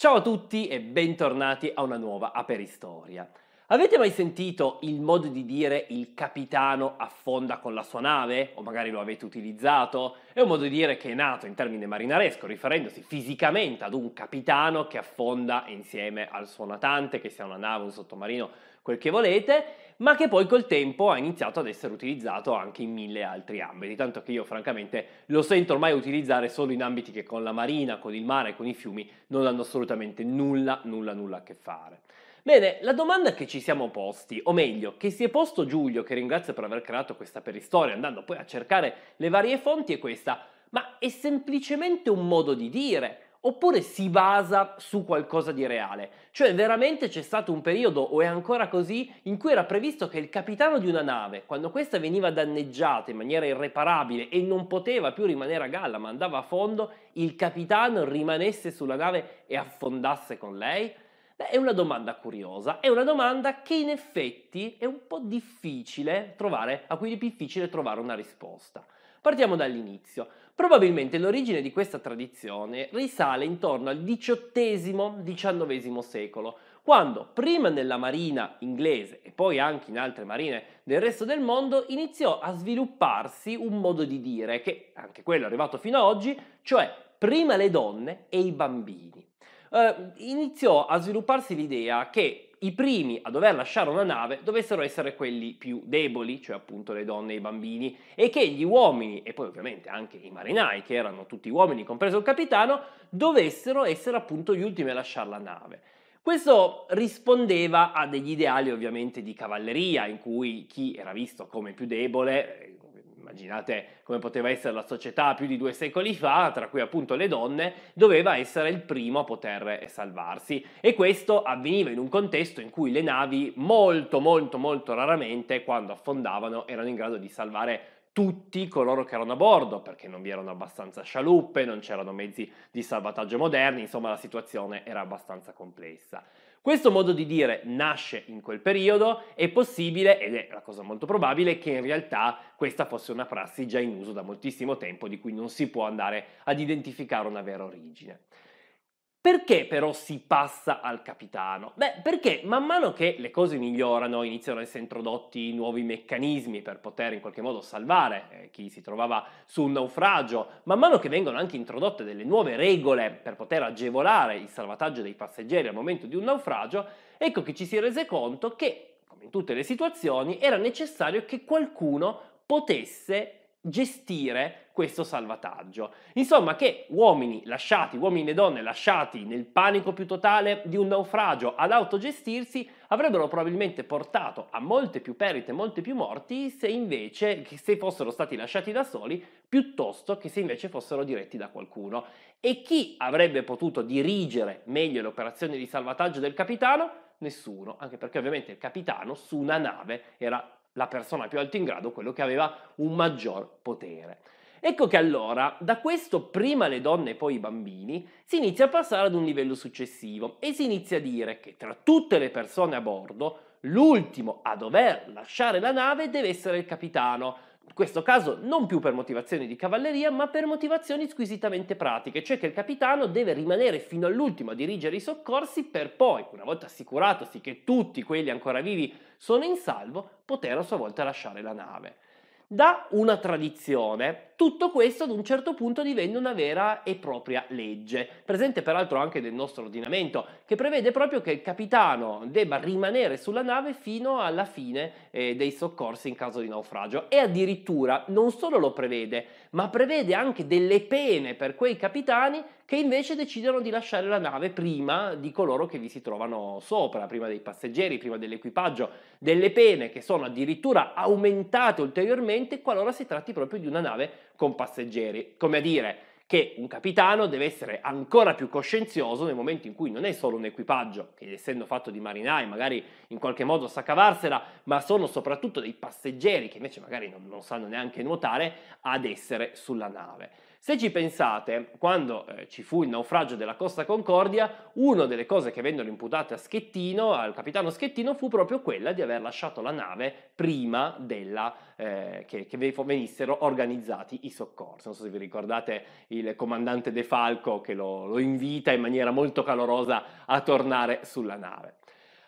Ciao a tutti e bentornati a una nuova Aperistoria. Avete mai sentito il modo di dire il capitano affonda con la sua nave? O magari lo avete utilizzato? È un modo di dire che è nato in termine marinaresco, riferendosi fisicamente ad un capitano che affonda insieme al suo natante, che sia una nave, un sottomarino, quel che volete, ma che poi col tempo ha iniziato ad essere utilizzato anche in mille altri ambiti, tanto che io francamente lo sento ormai utilizzare solo in ambiti che con la marina, con il mare, con i fiumi non hanno assolutamente nulla, nulla, nulla a che fare. Bene, la domanda che ci siamo posti, o meglio, che si è posto Giulio, che ringrazio per aver creato questa peristoria, andando poi a cercare le varie fonti, è questa. Ma è semplicemente un modo di dire? Oppure si basa su qualcosa di reale? Cioè veramente c'è stato un periodo, o è ancora così, in cui era previsto che il capitano di una nave, quando questa veniva danneggiata in maniera irreparabile e non poteva più rimanere a galla ma andava a fondo, il capitano rimanesse sulla nave e affondasse con lei? Beh, è una domanda curiosa, è una domanda che in effetti è un po' difficile trovare, a cui è difficile trovare una risposta. Partiamo dall'inizio. Probabilmente l'origine di questa tradizione risale intorno al XVIII-XIX secolo, quando prima nella marina inglese e poi anche in altre marine del resto del mondo iniziò a svilupparsi un modo di dire che anche quello è arrivato fino ad oggi, cioè prima le donne e i bambini eh, iniziò a svilupparsi l'idea che i primi a dover lasciare una nave dovessero essere quelli più deboli, cioè appunto le donne e i bambini, e che gli uomini, e poi ovviamente anche i marinai, che erano tutti uomini, compreso il capitano, dovessero essere appunto gli ultimi a lasciare la nave. Questo rispondeva a degli ideali ovviamente di cavalleria, in cui chi era visto come più debole immaginate come poteva essere la società più di due secoli fa, tra cui appunto le donne, doveva essere il primo a poter eh, salvarsi e questo avveniva in un contesto in cui le navi molto molto molto raramente quando affondavano erano in grado di salvare tutti coloro che erano a bordo, perché non vi erano abbastanza scialuppe, non c'erano mezzi di salvataggio moderni, insomma la situazione era abbastanza complessa. Questo modo di dire nasce in quel periodo, è possibile, ed è la cosa molto probabile, che in realtà questa fosse una prassi già in uso da moltissimo tempo di cui non si può andare ad identificare una vera origine. Perché però si passa al capitano? Beh, perché man mano che le cose migliorano, iniziano ad essere introdotti nuovi meccanismi per poter in qualche modo salvare eh, chi si trovava su un naufragio, man mano che vengono anche introdotte delle nuove regole per poter agevolare il salvataggio dei passeggeri al momento di un naufragio, ecco che ci si è rese conto che, come in tutte le situazioni, era necessario che qualcuno potesse gestire questo salvataggio. Insomma, che uomini lasciati, uomini e donne lasciati nel panico più totale di un naufragio ad autogestirsi avrebbero probabilmente portato a molte più perdite, molte più morti se invece se fossero stati lasciati da soli piuttosto che se invece fossero diretti da qualcuno. E chi avrebbe potuto dirigere meglio le operazioni di salvataggio del capitano? Nessuno, anche perché ovviamente il capitano su una nave era la persona più alta in grado, quello che aveva un maggior potere. Ecco che allora, da questo prima le donne e poi i bambini, si inizia a passare ad un livello successivo e si inizia a dire che tra tutte le persone a bordo, l'ultimo a dover lasciare la nave deve essere il capitano, in questo caso non più per motivazioni di cavalleria, ma per motivazioni squisitamente pratiche, cioè che il capitano deve rimanere fino all'ultimo a dirigere i soccorsi per poi, una volta assicuratosi che tutti quelli ancora vivi sono in salvo, poter a sua volta lasciare la nave da una tradizione. Tutto questo ad un certo punto diventa una vera e propria legge, presente peraltro anche nel nostro ordinamento, che prevede proprio che il capitano debba rimanere sulla nave fino alla fine eh, dei soccorsi in caso di naufragio e addirittura non solo lo prevede, ma prevede anche delle pene per quei capitani che invece decidono di lasciare la nave prima di coloro che vi si trovano sopra, prima dei passeggeri, prima dell'equipaggio, delle pene che sono addirittura aumentate ulteriormente vigente qualora si tratti proprio di una nave con passeggeri. Come a dire che un capitano deve essere ancora più coscienzioso nel momento in cui non è solo un equipaggio, che essendo fatto di marinai magari in qualche modo sa cavarsela, ma sono soprattutto dei passeggeri che invece magari non, non sanno neanche nuotare ad essere sulla nave. Se ci pensate, quando eh, ci fu il naufragio della Costa Concordia, una delle cose che vennero imputate a Schettino, al capitano Schettino, fu proprio quella di aver lasciato la nave prima della, eh, che, che, venissero organizzati i soccorsi. Non so se vi ricordate il comandante De Falco che lo, lo invita in maniera molto calorosa a tornare sulla nave.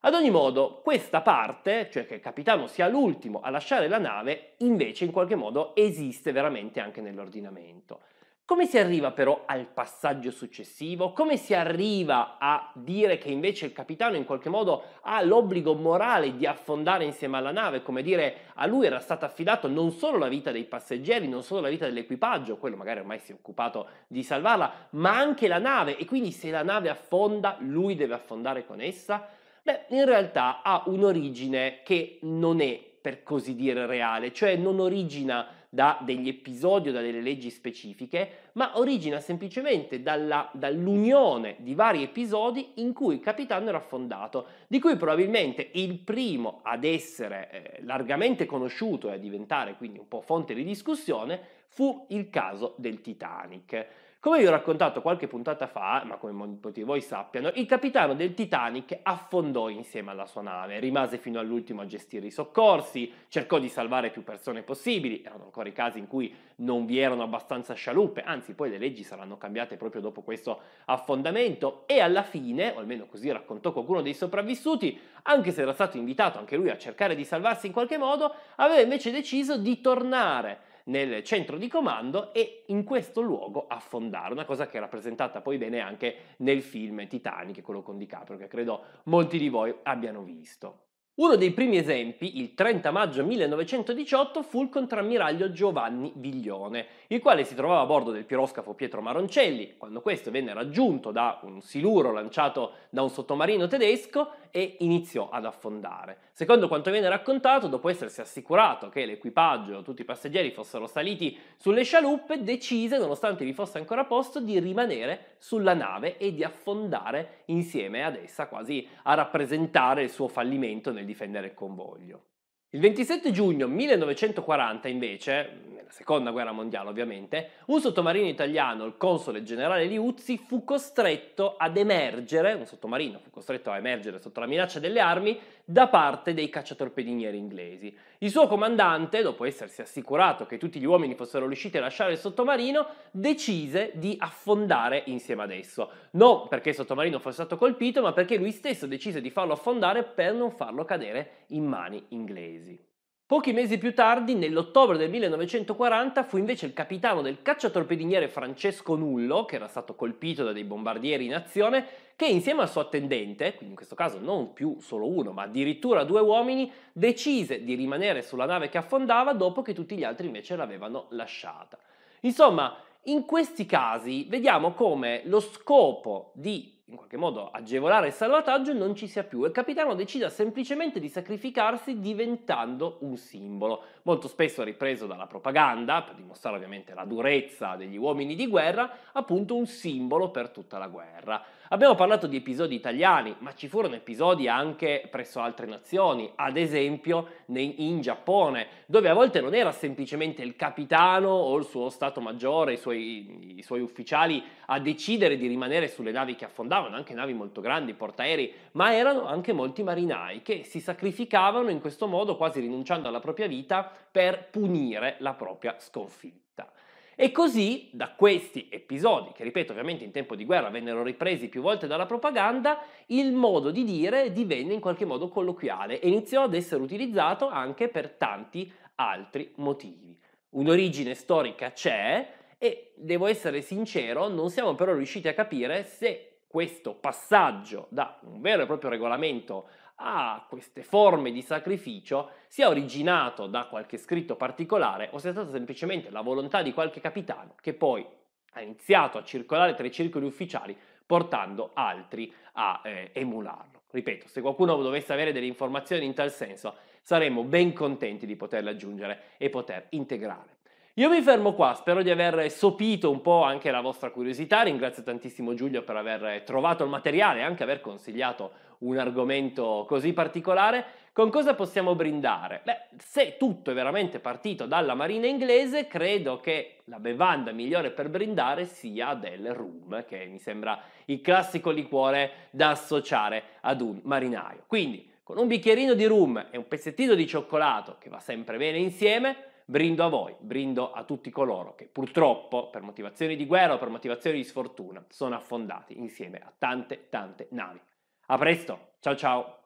Ad ogni modo, questa parte, cioè che il capitano sia l'ultimo a lasciare la nave, invece in qualche modo esiste veramente anche nell'ordinamento. Come si arriva però al passaggio successivo? Come si arriva a dire che invece il capitano in qualche modo ha l'obbligo morale di affondare insieme alla nave? Come dire, a lui era stata affidata non solo la vita dei passeggeri, non solo la vita dell'equipaggio, quello magari ormai si è occupato di salvarla, ma anche la nave e quindi se la nave affonda lui deve affondare con essa? Beh, in realtà ha un'origine che non è per così dire reale, cioè non origina da degli episodi o da delle leggi specifiche, ma origina semplicemente dalla, dall'unione di vari episodi in cui il capitano era affondato, di cui probabilmente il primo ad essere eh, largamente conosciuto e a diventare quindi un po' fonte di discussione fu il caso del Titanic. Come vi ho raccontato qualche puntata fa, ma come molti di voi sappiano, il capitano del Titanic affondò insieme alla sua nave, rimase fino all'ultimo a gestire i soccorsi, cercò di salvare più persone possibili, erano ancora i casi in cui non vi erano abbastanza scialuppe, anzi poi le leggi saranno cambiate proprio dopo questo affondamento e alla fine, o almeno così raccontò qualcuno dei sopravvissuti, anche se era stato invitato anche lui a cercare di salvarsi in qualche modo, aveva invece deciso di tornare nel centro di comando e in questo luogo affondare, una cosa che è rappresentata poi bene anche nel film Titanic, quello con DiCaprio, che credo molti di voi abbiano visto. Uno dei primi esempi, il 30 maggio 1918, fu il contrammiraglio Giovanni Viglione, il quale si trovava a bordo del piroscafo Pietro Maroncelli, quando questo venne raggiunto da un siluro lanciato da un sottomarino tedesco e iniziò ad affondare. Secondo quanto viene raccontato, dopo essersi assicurato che l'equipaggio e tutti i passeggeri fossero saliti sulle scialuppe, decise, nonostante vi fosse ancora posto, di rimanere sulla nave e di affondare insieme ad essa, quasi a rappresentare il suo fallimento nel difendere il convoglio. Il 27 giugno 1940, invece, nella seconda guerra mondiale ovviamente, un sottomarino italiano, il console generale Liuzzi, fu costretto ad emergere, un sottomarino fu costretto a emergere sotto la minaccia delle armi da parte dei cacciatorpedinieri inglesi. Il suo comandante, dopo essersi assicurato che tutti gli uomini fossero riusciti a lasciare il sottomarino, decise di affondare insieme ad esso. Non perché il sottomarino fosse stato colpito, ma perché lui stesso decise di farlo affondare per non farlo cadere in mani inglesi inglesi. Pochi mesi più tardi, nell'ottobre del 1940, fu invece il capitano del cacciatorpediniere Francesco Nullo, che era stato colpito da dei bombardieri in azione, che insieme al suo attendente, quindi in questo caso non più solo uno, ma addirittura due uomini, decise di rimanere sulla nave che affondava dopo che tutti gli altri invece l'avevano lasciata. Insomma, in questi casi vediamo come lo scopo di in qualche modo agevolare il salvataggio non ci sia più e il capitano decida semplicemente di sacrificarsi diventando un simbolo, molto spesso ripreso dalla propaganda per dimostrare ovviamente la durezza degli uomini di guerra, appunto un simbolo per tutta la guerra. Abbiamo parlato di episodi italiani, ma ci furono episodi anche presso altre nazioni, ad esempio in Giappone, dove a volte non era semplicemente il capitano o il suo stato maggiore, i suoi, i suoi ufficiali a decidere di rimanere sulle navi che affondavano, anche navi molto grandi, portaerei, ma erano anche molti marinai che si sacrificavano in questo modo, quasi rinunciando alla propria vita, per punire la propria sconfitta. E così da questi episodi, che ripeto ovviamente in tempo di guerra vennero ripresi più volte dalla propaganda, il modo di dire divenne in qualche modo colloquiale e iniziò ad essere utilizzato anche per tanti altri motivi. Un'origine storica c'è e devo essere sincero, non siamo però riusciti a capire se questo passaggio da un vero e proprio regolamento a queste forme di sacrificio sia originato da qualche scritto particolare o sia stata semplicemente la volontà di qualche capitano che poi ha iniziato a circolare tra i circoli ufficiali portando altri a eh, emularlo. Ripeto, se qualcuno dovesse avere delle informazioni in tal senso, saremmo ben contenti di poterle aggiungere e poter integrare io mi fermo qua, spero di aver sopito un po' anche la vostra curiosità, ringrazio tantissimo Giulio per aver trovato il materiale e anche aver consigliato un argomento così particolare. Con cosa possiamo brindare? Beh, se tutto è veramente partito dalla marina inglese, credo che la bevanda migliore per brindare sia del rum, che mi sembra il classico liquore da associare ad un marinaio. Quindi, con un bicchierino di rum e un pezzettino di cioccolato, che va sempre bene insieme, Brindo a voi, brindo a tutti coloro che purtroppo, per motivazioni di guerra o per motivazioni di sfortuna, sono affondati insieme a tante, tante navi. A presto, ciao ciao!